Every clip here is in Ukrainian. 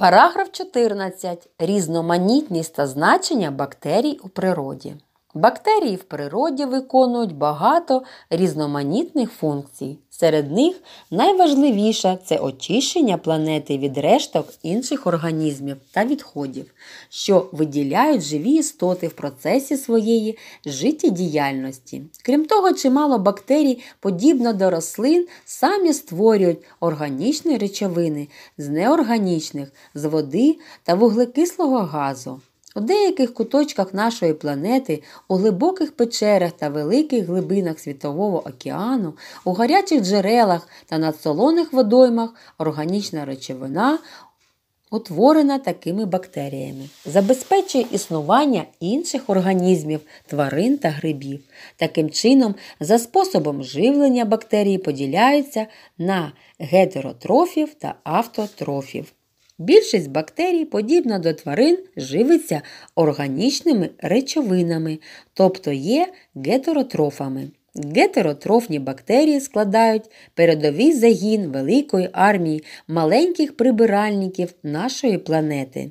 Параграф 14. Різноманітність та значення бактерій у природі. Бактерії в природі виконують багато різноманітних функцій. Серед них найважливіша це очищення планети від решток інших організмів та відходів, що виділяють живі істоти в процесі своєї життєдіяльності. Крім того, чимало бактерій, подібно до рослин, самі створюють органічні речовини з неорганічних, з води та вуглекислого газу. У деяких куточках нашої планети, у глибоких печерах та великих глибинах Світового океану, у гарячих джерелах та надсолоних водоймах органічна речовина утворена такими бактеріями, забезпечує існування інших організмів, тварин та грибів. Таким чином, за способом живлення бактерії поділяються на гетеротрофів та автотрофів. Більшість бактерій, подібно до тварин, живиться органічними речовинами, тобто є гетеротрофами. Гетеротрофні бактерії складають передовий загін великої армії маленьких прибиральників нашої планети.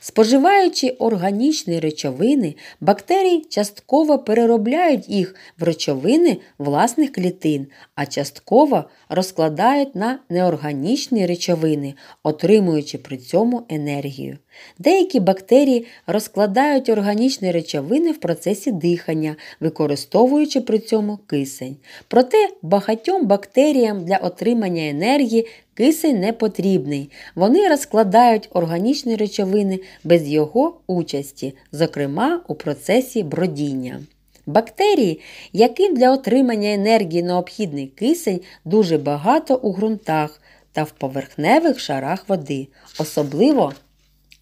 Споживаючи органічні речовини, бактерії частково переробляють їх в речовини власних клітин, а частково розкладають на неорганічні речовини, отримуючи при цьому енергію. Деякі бактерії розкладають органічні речовини в процесі дихання, використовуючи при цьому кисень. Проте багатьом бактеріям для отримання енергії Кисень не потрібний. Вони розкладають органічні речовини без його участі, зокрема у процесі бродіння. Бактерії, яким для отримання енергії необхідний кисень, дуже багато у ґрунтах та в поверхневих шарах води, особливо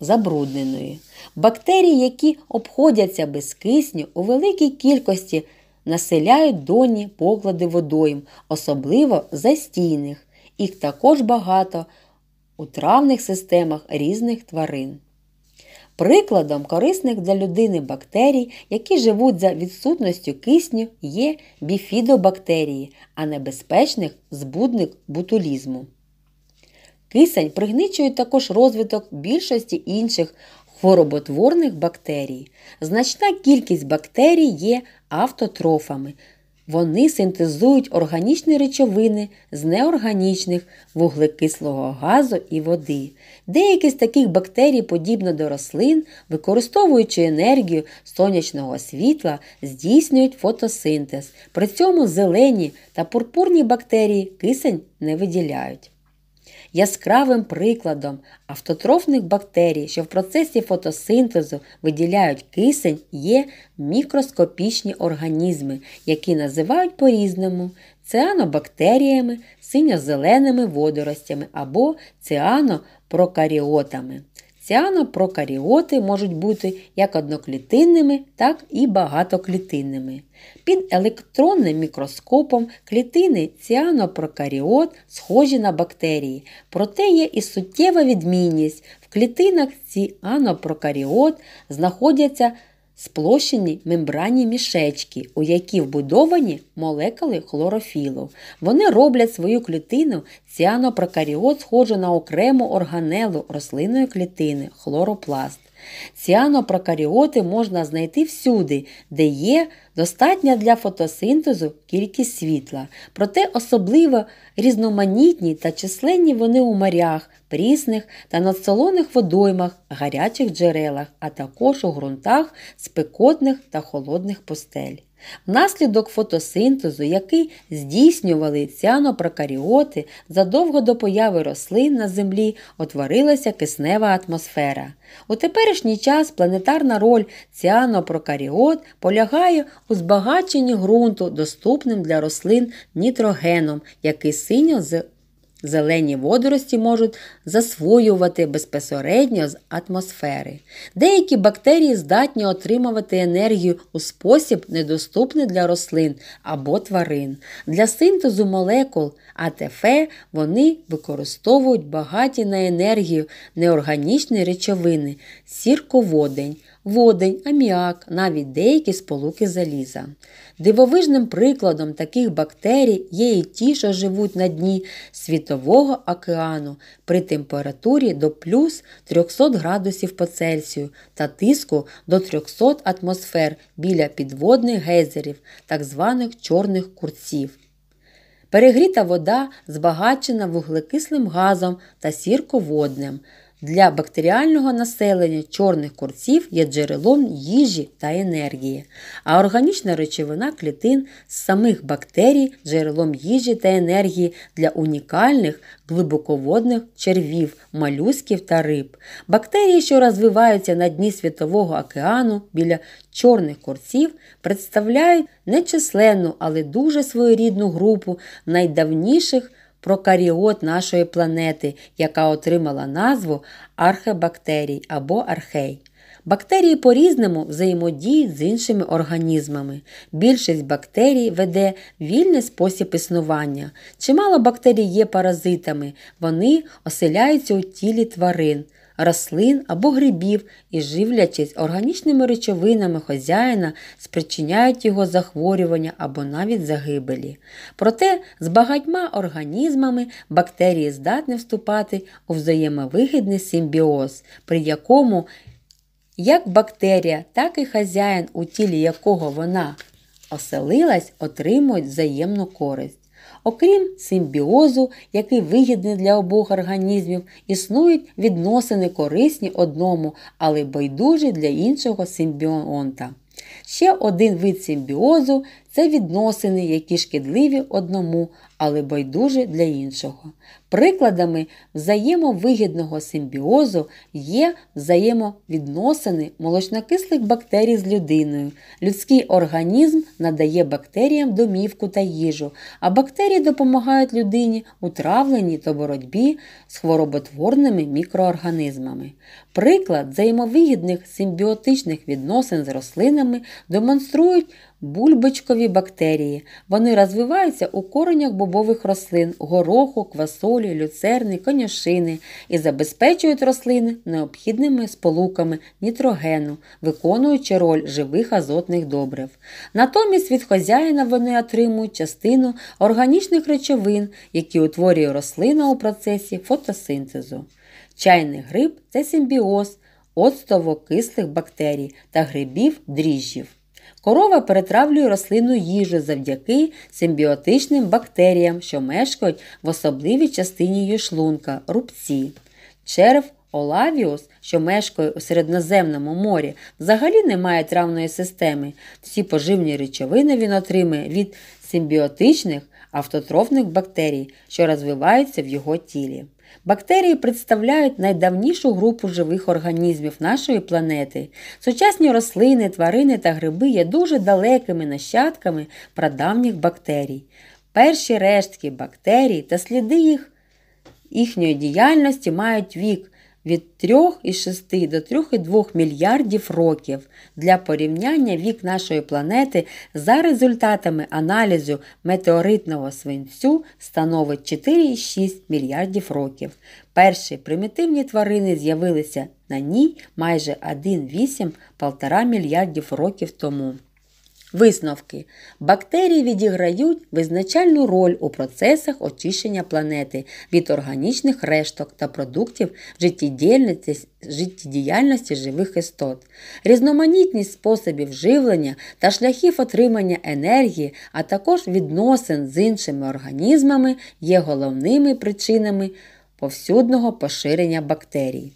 забрудненої. Бактерії, які обходяться без кисню, у великій кількості населяють донні поклади водойм, особливо застійних. Їх також багато у травних системах різних тварин. Прикладом корисних для людини бактерій, які живуть за відсутністю кисню, є біфідобактерії, а небезпечних збудник бутулізму. Кисень пригничує також розвиток більшості інших хвороботворних бактерій. Значна кількість бактерій є автотрофами, вони синтезують органічні речовини з неорганічних вуглекислого газу і води. Деякі з таких бактерій, подібно до рослин, використовуючи енергію сонячного світла, здійснюють фотосинтез. При цьому зелені та пурпурні бактерії кисень не виділяють яскравим прикладом автотрофних бактерій, що в процесі фотосинтезу виділяють кисень, є мікроскопічні організми, які називають по-різному цианобактеріями, синьо-зеленими водоростями або цианопрокаріотами. Ціанопрокаріоти можуть бути як одноклітинними, так і багатоклітинними. Під електронним мікроскопом клітини ціанопрокаріот схожі на бактерії, проте є і суттєва відмінність. В клітинах ціанопрокаріот знаходяться Сплощені мембранні мішечки, у які вбудовані молекули хлорофілу. Вони роблять свою клітину ціанопрокаріот схожу на окрему органелу рослинної клітини хлоропласт. Ціанопрокаріоти можна знайти всюди, де є достатня для фотосинтезу кількість світла, проте особливо різноманітні та численні вони у морях, прісних та надсолоних водоймах, гарячих джерелах, а також у ґрунтах спекотних та холодних пустель. Внаслідок фотосинтезу, який здійснювали ціанопрокаріоти, задовго до появи рослин на землі утворилася киснева атмосфера. У теперішній час планетарна роль ціанопрокаріот полягає у збагаченні ґрунту, доступним для рослин нітрогеном, який синьо з Зелені водорості можуть засвоювати безпосередньо з атмосфери. Деякі бактерії здатні отримувати енергію у спосіб, недоступний для рослин або тварин. Для синтезу молекул АТФ вони використовують багаті на енергію неорганічні речовини, сірководень водень, аміак, навіть деякі сполуки заліза. Дивовижним прикладом таких бактерій є і ті, що живуть на дні Світового океану при температурі до плюс 300 градусів по Цельсію та тиску до 300 атмосфер біля підводних гейзерів, так званих чорних курців. Перегріта вода збагачена вуглекислим газом та сірководним для бактеріального населення чорних курців є джерелом їжі та енергії, а органічна речовина клітин з самих бактерій джерелом їжі та енергії для унікальних глибоководних червів, малюсків та риб. Бактерії, що розвиваються на дні Світового океану біля чорних курців, представляють нечисленну, але дуже своєрідну групу найдавніших прокаріот нашої планети, яка отримала назву архебактерій або архей. Бактерії по-різному взаємодіють з іншими організмами. Більшість бактерій веде вільний спосіб існування. Чимало бактерій є паразитами, вони оселяються у тілі тварин рослин або грибів і, живлячись органічними речовинами хазяїна, спричиняють його захворювання або навіть загибелі. Проте з багатьма організмами бактерії здатні вступати у взаємовигідний симбіоз, при якому як бактерія, так і хазяїн, у тілі якого вона оселилась, отримують взаємну користь. Окрім симбіозу, який вигідний для обох організмів, існують відносини корисні одному, але байдужі для іншого симбіонта. Ще один вид симбіозу це відносини, які шкідливі одному, але байдужі для іншого. Прикладами взаємовигідного симбіозу є взаємовідносини молочнокислих бактерій з людиною. Людський організм надає бактеріям домівку та їжу, а бактерії допомагають людині у травленні та боротьбі з хвороботворними мікроорганізмами. Приклад взаємовигідних симбіотичних відносин з рослинами демонструють Бульбочкові бактерії. Вони розвиваються у коренях бобових рослин, гороху, квасолі, люцерни, конюшини і забезпечують рослини необхідними сполуками нітрогену, виконуючи роль живих азотних добрив. Натомість від хозяїна вони отримують частину органічних речовин, які утворює рослина у процесі фотосинтезу. Чайний гриб це симбіоз оцтово кислих бактерій та грибів дріжджів. Корова перетравлює рослинну їжу завдяки симбіотичним бактеріям, що мешкають в особливій частині її шлунка рубці. Черв Олавіус, що мешкає у Середноземному морі, взагалі не має травної системи. Всі поживні речовини він отримує від симбіотичних автотрофних бактерій, що розвиваються в його тілі. Бактерії представляють найдавнішу групу живих організмів нашої планети. Сучасні рослини, тварини та гриби є дуже далекими нащадками прадавніх бактерій. Перші рештки бактерій та сліди їх їхньої діяльності мають вік від 3,6 до 3,2 мільярдів років для порівняння вік нашої планети за результатами аналізу метеоритного свинцю становить 4,6 мільярдів років. Перші примітивні тварини з'явилися на ній майже 1,8-1,5 мільярдів років тому. Висновки бактерії відіграють визначальну роль у процесах очищення планети від органічних решток та продуктів життєдіяльності живих істот. Різноманітність способів живлення та шляхів отримання енергії, а також відносин з іншими організмами є головними причинами повсюдного поширення бактерій.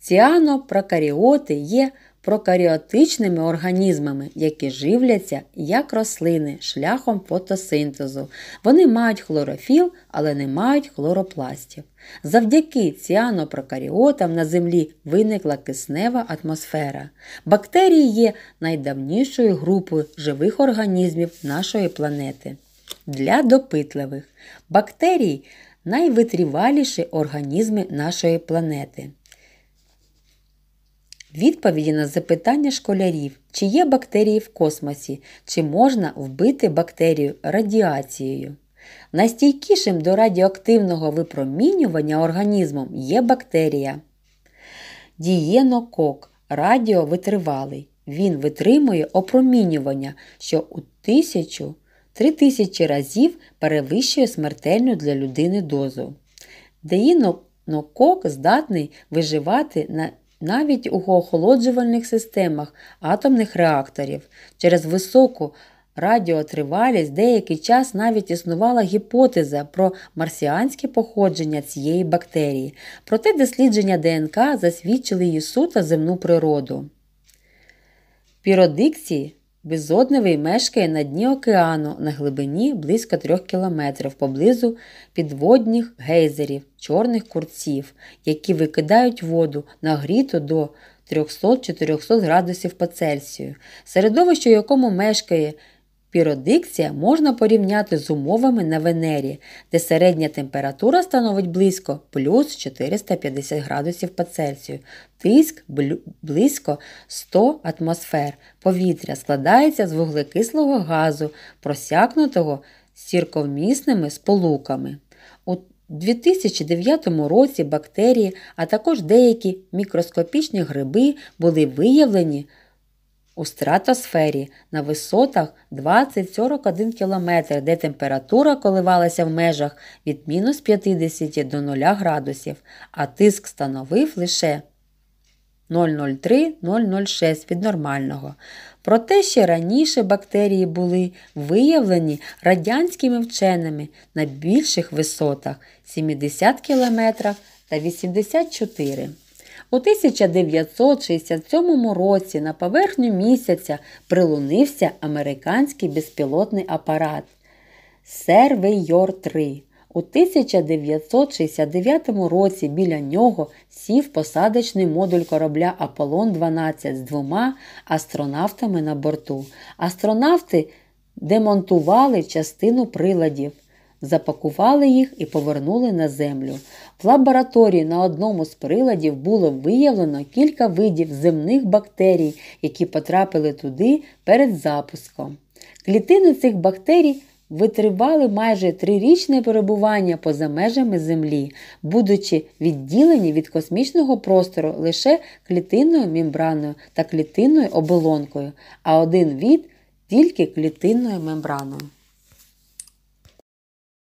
Ціанопрокаріоти є прокаріотичними організмами, які живляться як рослини шляхом фотосинтезу. Вони мають хлорофіл, але не мають хлоропластів. Завдяки ціанопрокаріотам на Землі виникла киснева атмосфера. Бактерії є найдавнішою групою живих організмів нашої планети. Для допитливих бактерії найвитриваліші організми нашої планети. Відповіді на запитання школярів, чи є бактерії в космосі, чи можна вбити бактерію радіацією. Найстійкішим до радіоактивного випромінювання організмом є бактерія. Дієнокок радіовитривалий. Він витримує опромінювання, що у тисячу 3000 разів перевищує смертельну для людини дозу. Дієнокок здатний виживати на навіть у охолоджувальних системах атомних реакторів. Через високу радіотривалість деякий час навіть існувала гіпотеза про марсіанське походження цієї бактерії, проте дослідження ДНК засвідчили її суто земну природу. Піродикції Безодневий мешкає на дні океану на глибині близько трьох кілометрів поблизу підводних гейзерів, чорних курців, які викидають воду нагріту до 300-400 градусів по Цельсію, середовище, в якому мешкає Піродикція можна порівняти з умовами на Венері, де середня температура становить близько плюс 450 градусів по Цельсію, тиск близько 100 атмосфер. Повітря складається з вуглекислого газу, просякнутого сірковмісними сполуками. У 2009 році бактерії, а також деякі мікроскопічні гриби були виявлені у стратосфері на висотах 20-41 км, де температура коливалася в межах від мінус 50 до 0 градусів, а тиск становив лише 0,03-006 від нормального. Проте ще раніше бактерії були виявлені радянськими вченими на більших висотах 70 км та 84 км. У 1967 році на поверхню місяця прилунився американський безпілотний апарат Сервейор 3. У 1969 році біля нього сів посадочний модуль корабля Аполлон-12 з двома астронавтами на борту. Астронавти демонтували частину приладів, запакували їх і повернули на землю. В лабораторії на одному з приладів було виявлено кілька видів земних бактерій, які потрапили туди перед запуском. Клітини цих бактерій витривали майже трирічне перебування поза межами Землі, будучи відділені від космічного простору лише клітинною мембраною та клітинною оболонкою, а один від тільки клітинною мембраною.